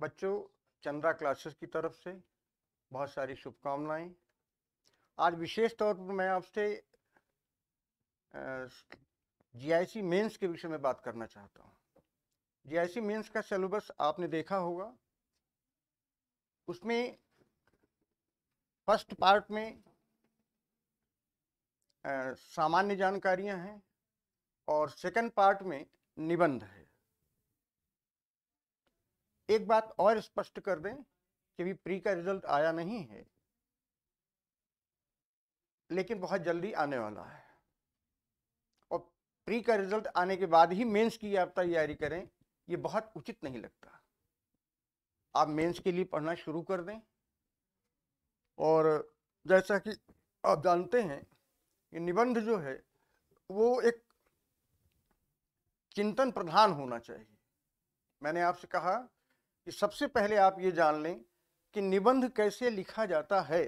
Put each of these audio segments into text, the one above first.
बच्चों चंद्रा क्लासेस की तरफ से बहुत सारी शुभकामनाएं आज विशेष तौर पर मैं आपसे जीआईसी मेंस के विषय में बात करना चाहता हूँ जीआईसी मेंस का सिलेबस आपने देखा होगा उसमें फर्स्ट पार्ट में सामान्य जानकारियां हैं और सेकंड पार्ट में निबंध है एक बात और स्पष्ट कर दें कि भी प्री का रिजल्ट आया नहीं है लेकिन बहुत जल्दी आने वाला है और प्री का रिजल्ट आने के बाद ही मेंस की आप तैयारी करें ये बहुत उचित नहीं लगता आप मेंस के लिए पढ़ना शुरू कर दें और जैसा कि आप जानते हैं कि निबंध जो है वो एक चिंतन प्रधान होना चाहिए मैंने आपसे कहा कि सबसे पहले आप ये जान लें कि निबंध कैसे लिखा जाता है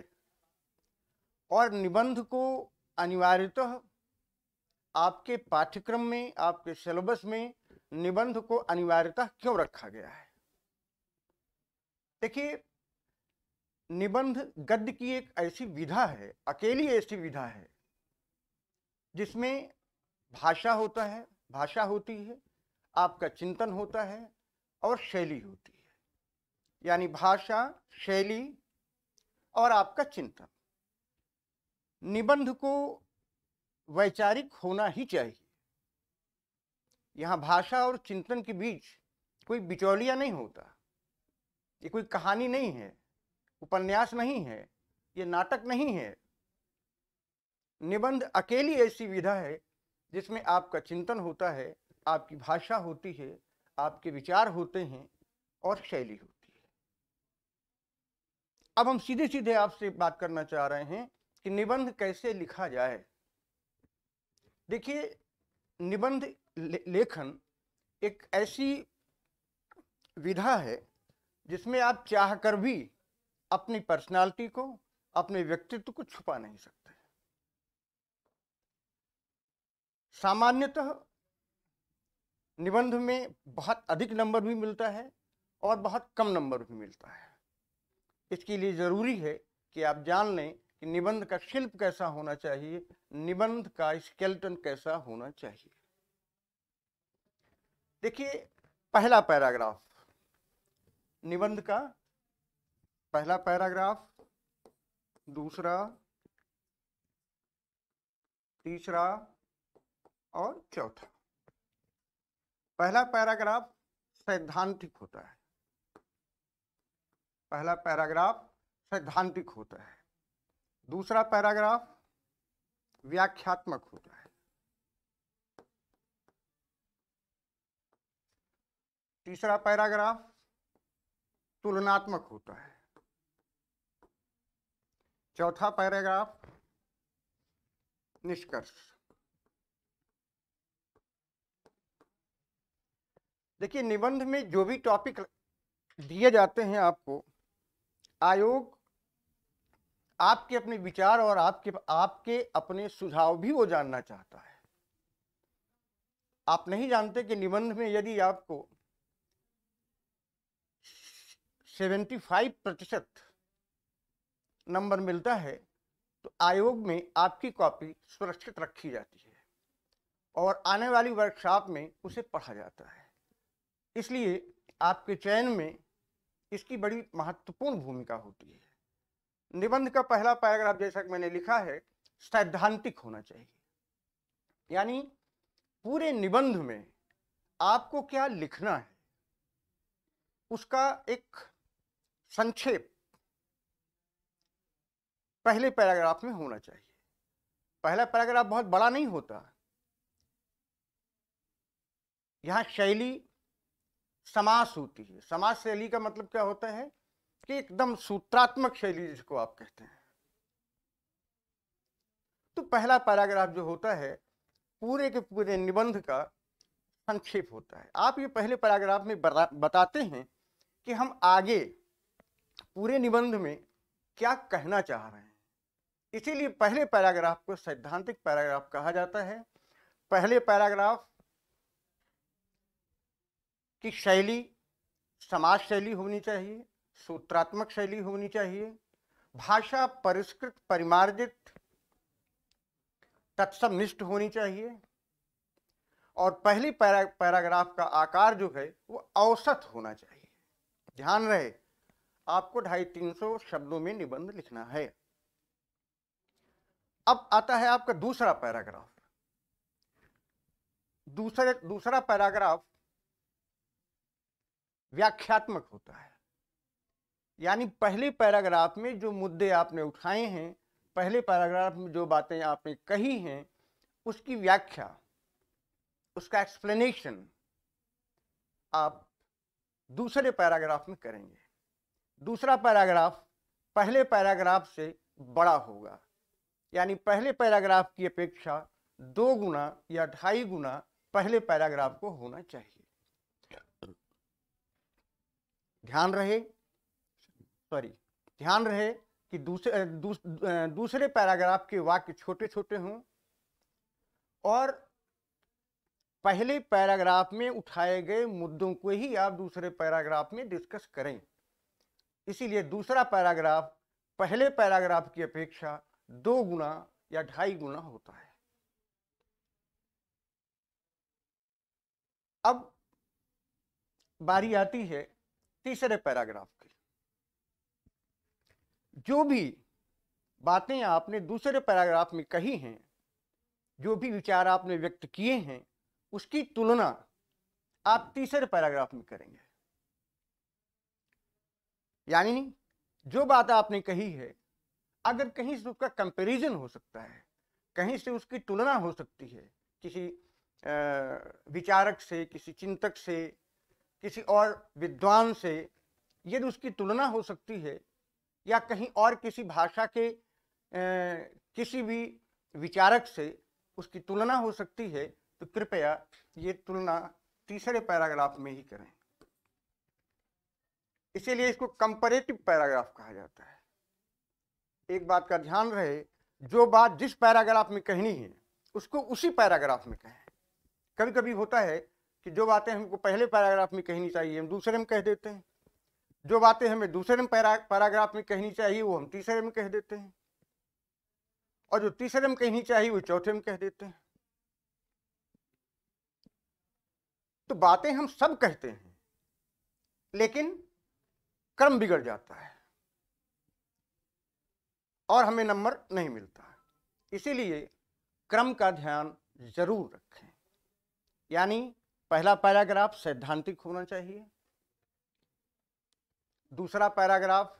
और निबंध को अनिवार्यतः आपके पाठ्यक्रम में आपके सिलेबस में निबंध को अनिवार्यतः क्यों रखा गया है देखिए निबंध गद्य की एक ऐसी विधा है अकेली ऐसी विधा है जिसमें भाषा होता है भाषा होती है आपका चिंतन होता है और शैली होती है यानी भाषा शैली और आपका चिंतन निबंध को वैचारिक होना ही चाहिए यहाँ भाषा और चिंतन के बीच कोई बिचौलिया नहीं होता ये कोई कहानी नहीं है उपन्यास नहीं है ये नाटक नहीं है निबंध अकेली ऐसी विधा है जिसमें आपका चिंतन होता है आपकी भाषा होती है आपके विचार होते हैं और शैली होती है अब हम सीधे सीधे आपसे बात करना चाह रहे हैं कि निबंध कैसे लिखा जाए देखिए निबंध ले, लेखन एक ऐसी विधा है जिसमें आप चाह कर भी अपनी पर्सनालिटी को अपने व्यक्तित्व को छुपा नहीं सकते सामान्यतः निबंध में बहुत अधिक नंबर भी मिलता है और बहुत कम नंबर भी मिलता है इसके लिए ज़रूरी है कि आप जान लें कि निबंध का शिल्प कैसा होना चाहिए निबंध का स्केल्टन कैसा होना चाहिए देखिए पहला पैराग्राफ निबंध का पहला पैराग्राफ दूसरा तीसरा और चौथा पहला पैराग्राफ सैद्धांतिक होता है पहला पैराग्राफ सैद्धांतिक होता है दूसरा पैराग्राफ व्याख्यात्मक होता है तीसरा पैराग्राफ तुलनात्मक होता है चौथा पैराग्राफ निष्कर्ष देखिए निबंध में जो भी टॉपिक दिए जाते हैं आपको आयोग आपके अपने विचार और आपके आपके अपने सुझाव भी वो जानना चाहता है आप नहीं जानते कि निबंध में यदि आपको 75 प्रतिशत नंबर मिलता है तो आयोग में आपकी कॉपी सुरक्षित रखी जाती है और आने वाली वर्कशॉप में उसे पढ़ा जाता है इसलिए आपके चयन में इसकी बड़ी महत्वपूर्ण भूमिका होती है निबंध का पहला पैराग्राफ जैसा कि मैंने लिखा है सैद्धांतिक होना चाहिए यानी पूरे निबंध में आपको क्या लिखना है उसका एक संक्षेप पहले पैराग्राफ में होना चाहिए पहला पैराग्राफ बहुत बड़ा नहीं होता यहां शैली समास होती है समास शैली का मतलब क्या होता है कि एकदम सूत्रात्मक शैली जिसको आप कहते हैं तो पहला पैराग्राफ जो होता है पूरे के पूरे निबंध का संक्षेप होता है आप ये पहले पैराग्राफ में बताते हैं कि हम आगे पूरे निबंध में क्या कहना चाह रहे हैं इसीलिए पहले पैराग्राफ को सैद्धांतिक पैराग्राफ कहा जाता है पहले पैराग्राफ कि शैली समाज शैली होनी चाहिए सूत्रात्मक शैली होनी चाहिए भाषा परिष्कृत परिमार्जित तत्समनिष्ठ होनी चाहिए और पहली पैरा पैराग्राफ का आकार जो है वो औसत होना चाहिए ध्यान रहे आपको ढाई तीन सौ शब्दों में निबंध लिखना है अब आता है आपका दूसरा पैराग्राफ दूसरे दूसरा पैराग्राफ व्याख्यात्मक होता है यानी पहले पैराग्राफ में जो मुद्दे आपने उठाए हैं पहले पैराग्राफ में जो बातें आपने कही हैं उसकी व्याख्या उसका एक्सप्लेनेशन आप दूसरे पैराग्राफ में करेंगे दूसरा पैराग्राफ पहले पैराग्राफ से बड़ा होगा यानी पहले पैराग्राफ की अपेक्षा दो गुना या ढाई गुना पहले पैराग्राफ को होना चाहिए ध्यान रहे सॉरी ध्यान रहे कि दूसरे दूस, दूसरे पैराग्राफ के वाक्य छोटे छोटे हों और पहले पैराग्राफ में उठाए गए मुद्दों को ही आप दूसरे पैराग्राफ में डिस्कस करें इसीलिए दूसरा पैराग्राफ पहले पैराग्राफ की अपेक्षा दो गुना या ढाई गुना होता है अब बारी आती है तीसरे पैराग्राफ की जो भी बातें आपने दूसरे पैराग्राफ में कही हैं जो भी विचार आपने व्यक्त किए हैं उसकी तुलना आप तीसरे पैराग्राफ में करेंगे यानी जो बात आपने कही है अगर कहीं से उसका कंपैरिजन हो सकता है कहीं से उसकी तुलना हो सकती है किसी विचारक से किसी चिंतक से किसी और विद्वान से यदि उसकी तुलना हो सकती है या कहीं और किसी भाषा के ए, किसी भी विचारक से उसकी तुलना हो सकती है तो कृपया ये तुलना तीसरे पैराग्राफ में ही करें इसीलिए इसको कंपेरेटिव पैराग्राफ कहा जाता है एक बात का ध्यान रहे जो बात जिस पैराग्राफ में कहनी है उसको उसी पैराग्राफ में कहें कभी कभी होता है कि जो बातें हमको पहले पैराग्राफ में कहनी चाहिए हम दूसरे में कह देते हैं जो बातें हमें दूसरे में पैराग्राफ में कहनी चाहिए वो हम तीसरे में कह देते हैं और जो तीसरे में कहनी चाहिए वो चौथे में कह देते हैं तो बातें हम सब कहते हैं लेकिन क्रम बिगड़ जाता है और हमें नंबर नहीं मिलता इसीलिए क्रम का ध्यान जरूर रखें यानी पहला पैराग्राफ सैद्धांतिक होना चाहिए दूसरा पैराग्राफ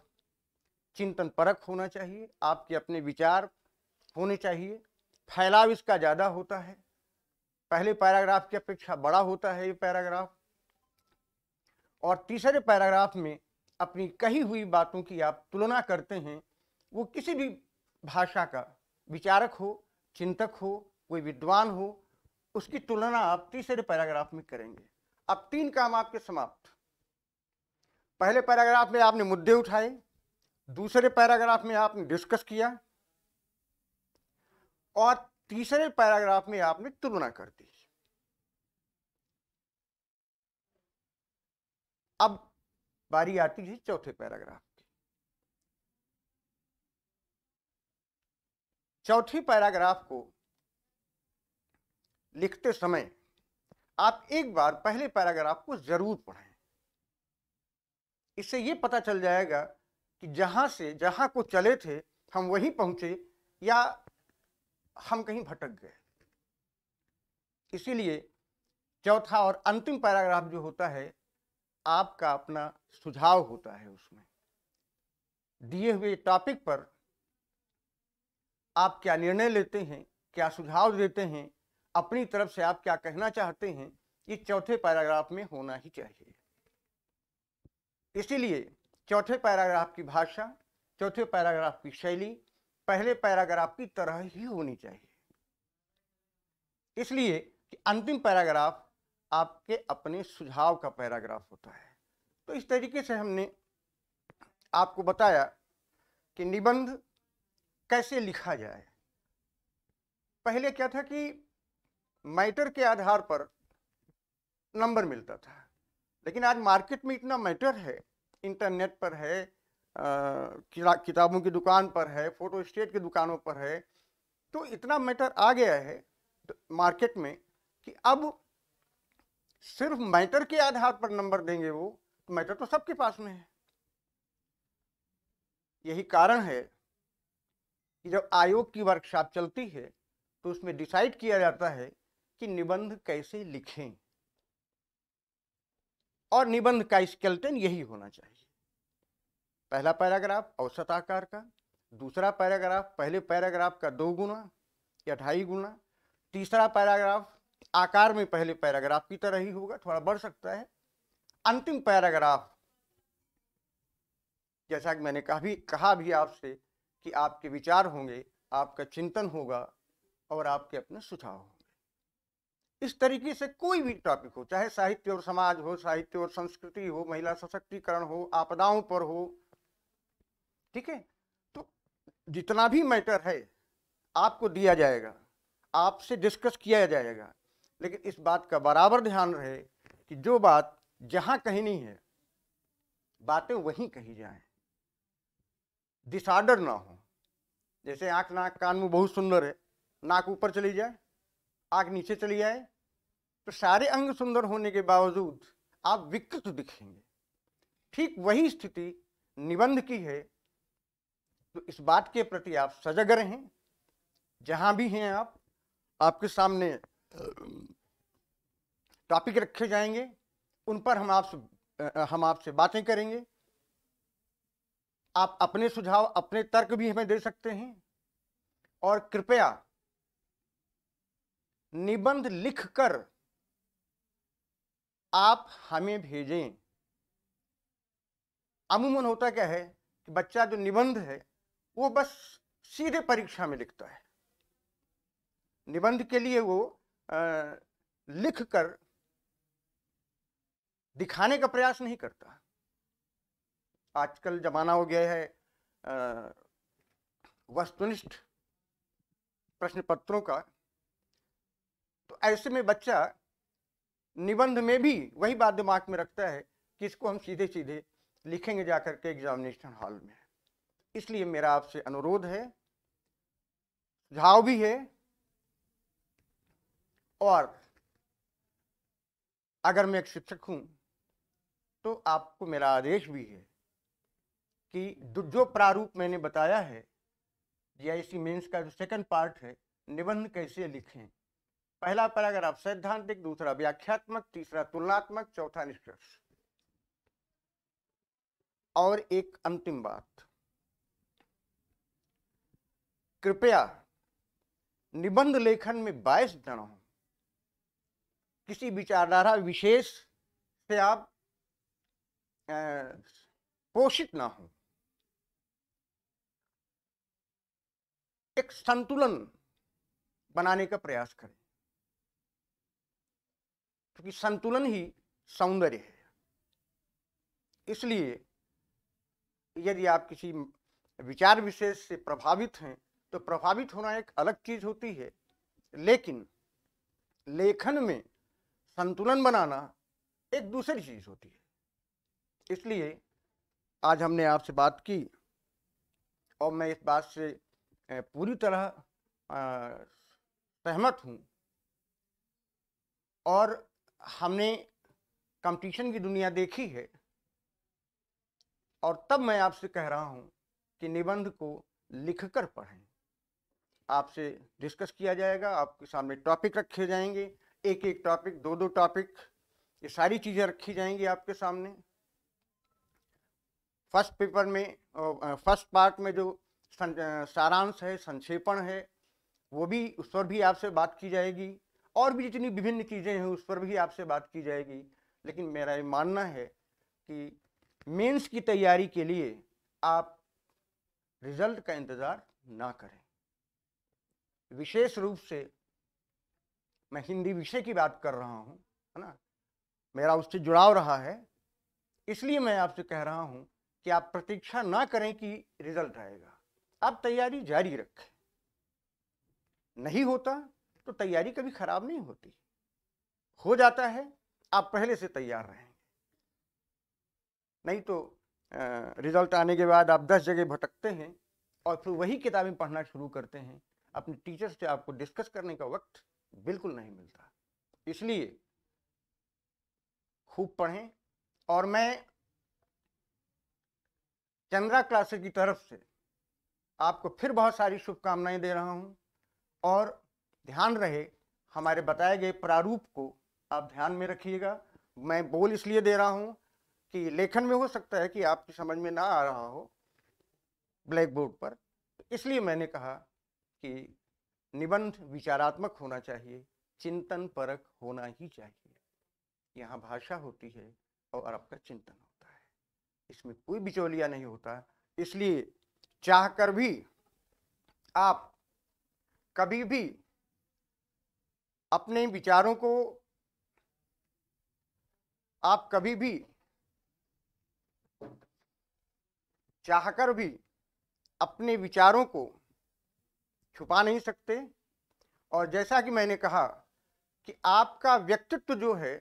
चिंतन परक होना चाहिए आपके अपने विचार होने चाहिए फैलाव इसका ज़्यादा होता है पहले पैराग्राफ की अपेक्षा बड़ा होता है ये पैराग्राफ और तीसरे पैराग्राफ में अपनी कही हुई बातों की आप तुलना करते हैं वो किसी भी भाषा का विचारक हो चिंतक हो कोई विद्वान हो उसकी तुलना आप तीसरे पैराग्राफ में करेंगे अब तीन काम आपके समाप्त पहले पैराग्राफ में आपने मुद्दे उठाए दूसरे पैराग्राफ में आपने डिस्कस किया और तीसरे पैराग्राफ में आपने तुलना कर दी अब बारी आती है चौथे पैराग्राफ की चौथी पैराग्राफ को लिखते समय आप एक बार पहले पैराग्राफ को जरूर पढ़ें इससे ये पता चल जाएगा कि जहां से जहां को चले थे हम वहीं पहुंचे या हम कहीं भटक गए इसीलिए चौथा और अंतिम पैराग्राफ जो होता है आपका अपना सुझाव होता है उसमें दिए हुए टॉपिक पर आप क्या निर्णय लेते हैं क्या सुझाव देते हैं अपनी तरफ से आप क्या कहना चाहते हैं ये चौथे पैराग्राफ में होना ही चाहिए इसीलिए चौथे पैराग्राफ की भाषा चौथे पैराग्राफ की शैली पहले पैराग्राफ की तरह ही होनी चाहिए इसलिए कि अंतिम पैराग्राफ आपके अपने सुझाव का पैराग्राफ होता है तो इस तरीके से हमने आपको बताया कि निबंध कैसे लिखा जाए पहले क्या था कि मैटर के आधार पर नंबर मिलता था लेकिन आज मार्केट में इतना मैटर है इंटरनेट पर है आ, किताबों की दुकान पर है फोटो स्टेट की दुकानों पर है तो इतना मैटर आ गया है तो मार्केट में कि अब सिर्फ मैटर के आधार पर नंबर देंगे वो तो मैटर तो सबके पास में है यही कारण है कि जब आयोग की वर्कशॉप चलती है तो उसमें डिसाइड किया जाता है कि निबंध कैसे लिखें और निबंध का स्केल्टन यही होना चाहिए पहला पैराग्राफ औसत आकार का दूसरा पैराग्राफ पहले पैराग्राफ का दो गुना या ढाई गुना तीसरा पैराग्राफ आकार में पहले पैराग्राफ की तरह ही होगा थोड़ा बढ़ सकता है अंतिम पैराग्राफ जैसा कि मैंने भी कहा भी आपसे कि आपके विचार होंगे आपका चिंतन होगा और आपके अपने सुझाव होंगे इस तरीके से कोई भी टॉपिक हो चाहे साहित्य और समाज हो साहित्य और संस्कृति हो महिला सशक्तिकरण हो आपदाओं पर हो ठीक है तो जितना भी मैटर है आपको दिया जाएगा आपसे डिस्कस किया जाएगा लेकिन इस बात का बराबर ध्यान रहे कि जो बात जहां नहीं है बातें वहीं कही जाएं डिसऑर्डर ना हो जैसे आंख नाक कान मुंह बहुत सुंदर है नाक ऊपर चली जाए आग नीचे चली आए तो सारे अंग सुंदर होने के बावजूद आप विकृत दिखेंगे ठीक वही स्थिति निबंध की है तो इस बात के प्रति आप सजग रहें जहां भी हैं आप आपके सामने टॉपिक रखे जाएंगे उन पर हम आपसे हम आपसे बातें करेंगे आप अपने सुझाव अपने तर्क भी हमें दे सकते हैं और कृपया निबंध लिखकर आप हमें भेजें अमूमन होता क्या है कि बच्चा जो निबंध है वो बस सीधे परीक्षा में लिखता है निबंध के लिए वो लिखकर लिख कर दिखाने का प्रयास नहीं करता आजकल जमाना हो गया है वस्तुनिष्ठ प्रश्न पत्रों का ऐसे में बच्चा निबंध में भी वही बात दिमाग में रखता है कि इसको हम सीधे सीधे लिखेंगे जा के एग्जामिनेशन हॉल में इसलिए मेरा आपसे अनुरोध है सुझाव भी है और अगर मैं एक शिक्षक हूं तो आपको मेरा आदेश भी है कि जो प्रारूप मैंने बताया है जी आई सी मेन्स का जो सेकंड पार्ट है निबंध कैसे लिखें पहला पैराग्राफ सैद्धांतिक दूसरा व्याख्यात्मक तीसरा तुलनात्मक चौथा निष्कर्ष और एक अंतिम बात कृपया निबंध लेखन में जन हो किसी विचारधारा विशेष से आप पोषित ना हो एक संतुलन बनाने का प्रयास करें क्योंकि संतुलन ही सौंदर्य है इसलिए यदि आप किसी विचार विशेष से प्रभावित हैं तो प्रभावित होना एक अलग चीज होती है लेकिन लेखन में संतुलन बनाना एक दूसरी चीज होती है इसलिए आज हमने आपसे बात की और मैं इस बात से पूरी तरह सहमत हूँ और हमने कंपटीशन की दुनिया देखी है और तब मैं आपसे कह रहा हूं कि निबंध को लिखकर पढ़ें आपसे डिस्कस किया जाएगा आपके सामने टॉपिक रखे जाएंगे एक एक टॉपिक दो दो टॉपिक ये सारी चीज़ें रखी जाएंगी आपके सामने फर्स्ट पेपर में फर्स्ट पार्ट में जो सारांश है संक्षेपण है वो भी उस पर भी आपसे बात की जाएगी और भी जितनी विभिन्न चीज़ें हैं उस पर भी आपसे बात की जाएगी लेकिन मेरा ये मानना है कि मेंस की तैयारी के लिए आप रिजल्ट का इंतज़ार ना करें विशेष रूप से मैं हिंदी विषय की बात कर रहा हूँ है ना मेरा उससे जुड़ाव रहा है इसलिए मैं आपसे कह रहा हूँ कि आप प्रतीक्षा ना करें कि रिजल्ट आएगा आप तैयारी जारी रखें नहीं होता तो तैयारी कभी खराब नहीं होती हो जाता है आप पहले से तैयार रहेंगे नहीं तो रिजल्ट आने के बाद आप दस जगह भटकते हैं और फिर वही किताबें पढ़ना शुरू करते हैं अपने टीचर से आपको डिस्कस करने का वक्त बिल्कुल नहीं मिलता इसलिए खूब पढ़ें और मैं चंद्रा क्लासेस की तरफ से आपको फिर बहुत सारी शुभकामनाएं दे रहा हूं और ध्यान रहे हमारे बताए गए प्रारूप को आप ध्यान में रखिएगा मैं बोल इसलिए दे रहा हूँ कि लेखन में हो सकता है कि आपकी समझ में ना आ रहा हो ब्लैक बोर्ड पर इसलिए मैंने कहा कि निबंध विचारात्मक होना चाहिए चिंतन परक होना ही चाहिए यहाँ भाषा होती है और आपका चिंतन होता है इसमें कोई बिचौलिया नहीं होता इसलिए चाह कर भी आप कभी भी अपने विचारों को आप कभी भी चाहकर भी अपने विचारों को छुपा नहीं सकते और जैसा कि मैंने कहा कि आपका व्यक्तित्व जो है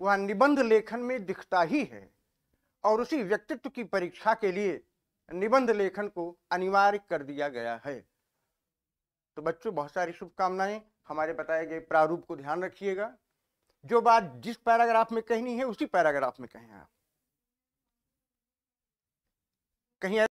वह निबंध लेखन में दिखता ही है और उसी व्यक्तित्व की परीक्षा के लिए निबंध लेखन को अनिवार्य कर दिया गया है तो बच्चों बहुत सारी शुभकामनाएं हमारे बताए गए प्रारूप को ध्यान रखिएगा जो बात जिस पैराग्राफ में कहनी है उसी पैराग्राफ में कहें आप कहीं